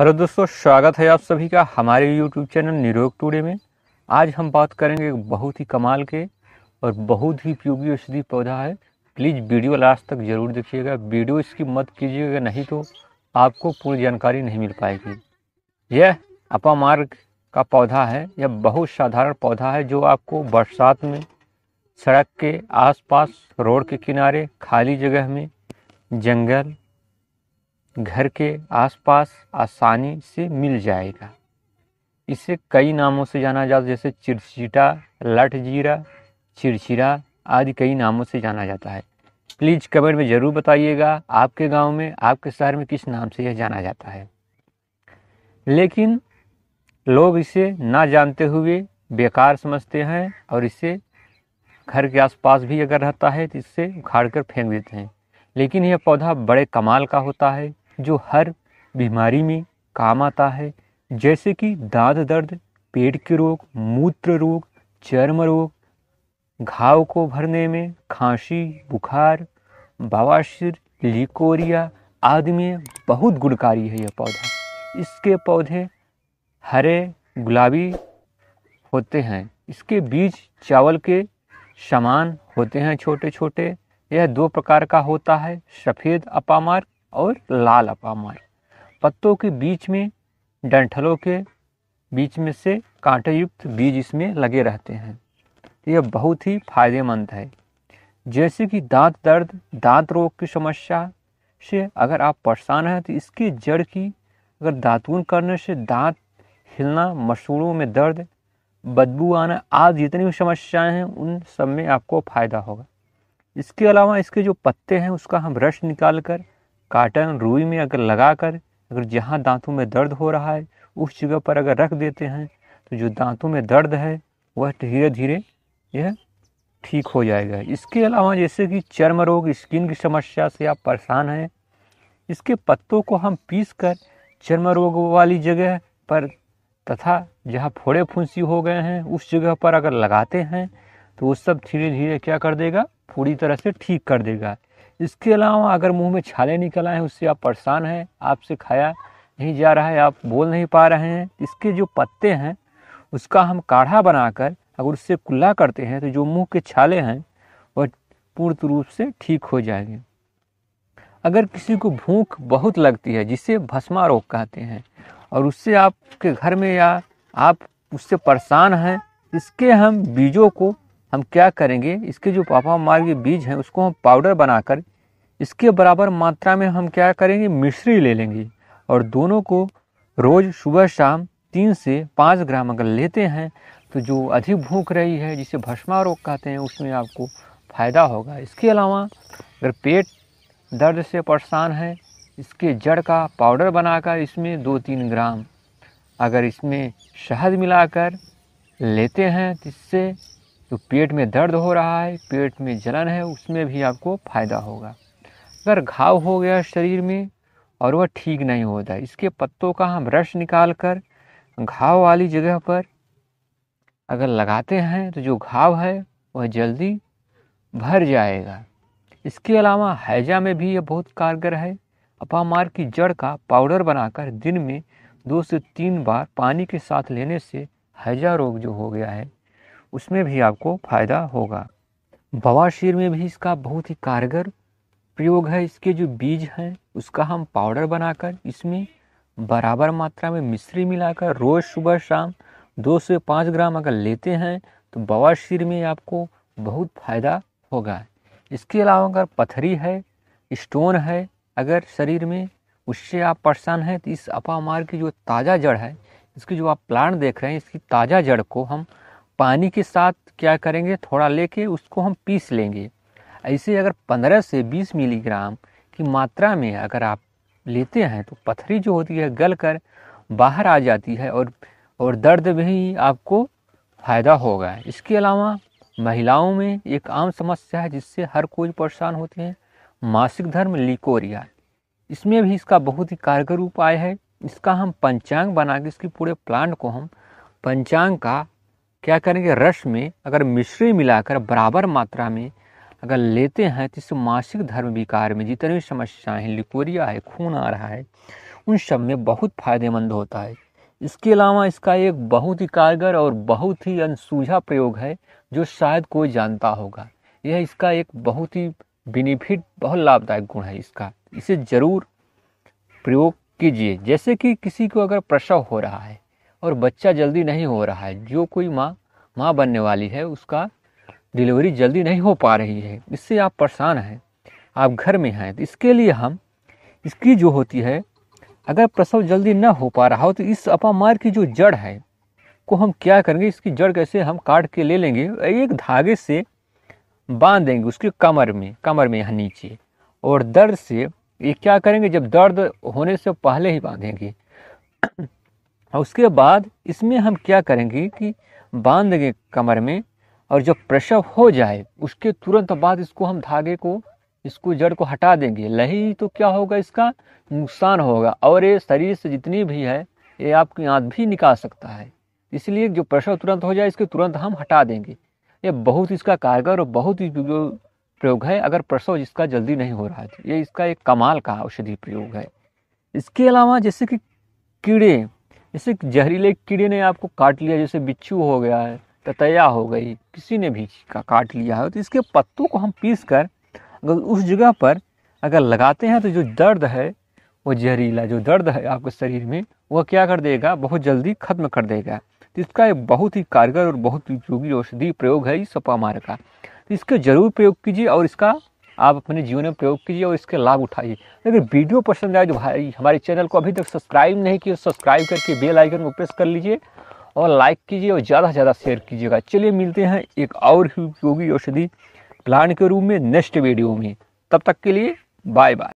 Hello दोस्तों स्वागत है आप सभी का हमारे यूट्यूब चैनल निरोग टूडे में आज हम बात करेंगे बहुत ही कमाल के और बहुत ही उपयोगी औषधि पौधा है प्लीज़ वीडियो लास्ट तक ज़रूर देखिएगा वीडियो इसकी मत कीजिएगा नहीं तो आपको पूरी जानकारी नहीं मिल पाएगी यह अपामार्ग का पौधा है यह बहुत साधारण पौधा है जो आपको बरसात में सड़क के आसपास रोड के किनारे खाली जगह में जंगल घर के आसपास आसानी से मिल जाएगा इसे कई नामों से जाना जाता है जैसे चिरचिटा लठ जीरा चिरचिरा आदि कई नामों से जाना जाता है प्लीज़ कमेंट में ज़रूर बताइएगा आपके गांव में आपके शहर में किस नाम से यह जाना जाता है लेकिन लोग इसे ना जानते हुए बेकार समझते हैं और इसे घर के आसपास भी अगर रहता है तो इससे उखाड़ कर फेंक देते हैं लेकिन यह पौधा बड़े कमाल का होता है जो हर बीमारी में काम आता है जैसे कि दांत दर्द पेट के रोग मूत्र रोग चर्म रोग घाव को भरने में खांसी बुखार बवासीर लिकोरिया आदि में बहुत गुणकारी है यह पौधा इसके पौधे हरे गुलाबी होते हैं इसके बीज चावल के समान होते हैं छोटे छोटे यह दो प्रकार का होता है सफ़ेद अपामार्क और लाल अपामार पत्तों के बीच में डंठलों के बीच में से कांटेयुक्त बीज इसमें लगे रहते हैं यह बहुत ही फायदेमंद है जैसे कि दांत दर्द दांत रोग की समस्या से अगर आप परेशान हैं तो इसकी जड़ की अगर दातून करने से दांत हिलना मसूड़ों में दर्द बदबू आना आदि जितनी भी समस्याएं हैं उन सब में आपको फ़ायदा होगा इसके अलावा इसके जो पत्ते हैं उसका हम रस निकाल कर काटन रुई में अगर लगा कर अगर जहाँ दांतों में दर्द हो रहा है उस जगह पर अगर रख देते हैं तो जो दांतों में दर्द है वह धीरे धीरे यह ठीक हो जाएगा इसके अलावा जैसे कि चर्म रोग स्किन की समस्या से आप परेशान हैं इसके पत्तों को हम पीस कर चर्म रोग वाली जगह पर तथा जहाँ फोड़े फुंसी हो गए हैं उस जगह पर अगर लगाते हैं तो वो सब धीरे धीरे क्या कर देगा पूरी तरह से ठीक कर देगा इसके अलावा अगर मुंह में छाले निकल आए हैं उससे आप परेशान हैं आपसे खाया नहीं जा रहा है आप बोल नहीं पा रहे हैं इसके जो पत्ते हैं उसका हम काढ़ा बनाकर अगर उससे कुल्ला करते हैं तो जो मुंह के छाले हैं वह पूर्ण रूप से ठीक हो जाएंगे अगर किसी को भूख बहुत लगती है जिसे भस्मा रोग कहते हैं और उससे आपके घर में या आप उससे परेशान हैं इसके हम बीजों को हम क्या करेंगे इसके जो पापा मार्ग बीज हैं उसको हम पाउडर बनाकर इसके बराबर मात्रा में हम क्या करेंगे मिश्री ले लेंगे और दोनों को रोज़ सुबह शाम तीन से पाँच ग्राम अगर लेते हैं तो जो अधिक भूख रही है जिसे भस्मा रोग कहते हैं उसमें आपको फ़ायदा होगा इसके अलावा अगर पेट दर्द से परेशान है इसके जड़ का पाउडर बनाकर इसमें दो तीन ग्राम अगर इसमें शहद मिलाकर लेते हैं तो इससे जो पेट में दर्द हो रहा है पेट में जलन है उसमें भी आपको फ़ायदा होगा अगर घाव हो गया शरीर में और वह ठीक नहीं होता इसके पत्तों का हम रस निकाल कर घाव वाली जगह पर अगर लगाते हैं तो जो घाव है वह जल्दी भर जाएगा इसके अलावा हैजा में भी यह बहुत कारगर है अपामार की जड़ का पाउडर बनाकर दिन में दो से तीन बार पानी के साथ लेने से हैजा रोग जो हो गया है उसमें भी आपको फ़ायदा होगा बवाशीर में भी इसका बहुत ही कारगर प्रयोग है इसके जो बीज हैं उसका हम पाउडर बनाकर इसमें बराबर मात्रा में मिश्री मिलाकर रोज़ सुबह शाम दो से पाँच ग्राम अगर लेते हैं तो बवाशीर में आपको बहुत फ़ायदा होगा इसके अलावा अगर पथरी है स्टोन है अगर शरीर में उससे आप परेशान हैं तो इस अपामार की जो ताज़ा जड़ है इसकी जो आप प्लांट देख रहे हैं इसकी ताज़ा जड़ को हम पानी के साथ क्या करेंगे थोड़ा लेके उसको हम पीस लेंगे ऐसे अगर 15 से 20 मिलीग्राम की मात्रा में अगर आप लेते हैं तो पथरी जो होती है गल कर बाहर आ जाती है और और दर्द भी आपको फ़ायदा होगा इसके अलावा महिलाओं में एक आम समस्या है जिससे हर कोई परेशान होते हैं मासिक धर्म लिकोरिया इसमें भी इसका बहुत ही कारगर उपाय है इसका हम पंचांग बना के इसकी पूरे प्लांट को हम पंचांग का क्या करेंगे रस में अगर मिश्री मिलाकर बराबर मात्रा में अगर लेते हैं तो इस मासिक धर्म विकार में जितनी भी समस्याएँ लिकोरिया है खून आ रहा है उन सब में बहुत फायदेमंद होता है इसके अलावा इसका एक बहुत ही कारगर और बहुत ही अनसूझा प्रयोग है जो शायद कोई जानता होगा यह इसका एक बहुत ही बेनिफिट बहुत लाभदायक गुण है इसका इसे ज़रूर प्रयोग कीजिए जैसे कि किसी को अगर प्रसव हो रहा है और बच्चा जल्दी नहीं हो रहा है जो कोई माँ माँ बनने वाली है उसका डिलीवरी जल्दी नहीं हो पा रही है इससे आप परेशान हैं आप घर में हैं तो इसके लिए हम इसकी जो होती है अगर प्रसव जल्दी न हो पा रहा हो तो इस अपामार की जो जड़ है को हम क्या करेंगे इसकी जड़ कैसे हम काट के ले लेंगे एक धागे से बांध देंगे उसकी कमर में कमर में यहाँ नीचे और दर्द से ये क्या करेंगे जब दर्द होने से पहले ही बांधेंगे और उसके बाद इसमें हम क्या करेंगे कि बांध देंगे कमर में और जब प्रसव हो जाए उसके तुरंत बाद इसको हम धागे को इसको जड़ को हटा देंगे लही तो क्या होगा इसका नुकसान होगा और ये शरीर से जितनी भी है ये आपकी आँख भी निकाल सकता है इसलिए जो प्रसव तुरंत हो जाए इसके तुरंत हम हटा देंगे ये बहुत इसका कारगर और बहुत ही प्रयोग है अगर प्रसव जिसका जल्दी नहीं हो रहा है तो। ये इसका एक कमाल का औषधि प्रयोग है इसके अलावा जैसे कि कीड़े जैसे जहरीले कीड़े ने आपको काट लिया जैसे बिच्छू हो गया है ततया हो गई किसी ने भी का काट लिया है तो इसके पत्तों को हम पीस कर अगर उस जगह पर अगर लगाते हैं तो जो दर्द है वो जहरीला जो दर्द है आपके शरीर में वह क्या कर देगा बहुत जल्दी खत्म कर देगा तो इसका एक बहुत ही कारगर और बहुत उपयोगी औषधि प्रयोग है इस मार का तो इसके ज़रूर प्रयोग कीजिए और इसका आप अपने जीवन में प्रयोग कीजिए और इसके लाभ उठाइए अगर वीडियो पसंद आए तो भाई हमारे चैनल को अभी तक सब्सक्राइब नहीं किया सब्सक्राइब करके बेल आइकन को प्रेस कर लीजिए और लाइक कीजिए और ज़्यादा से ज़्यादा शेयर कीजिएगा चलिए मिलते हैं एक और उपयोगी औषधि प्लान के रूप में नेक्स्ट वीडियो में तब तक के लिए बाय बाय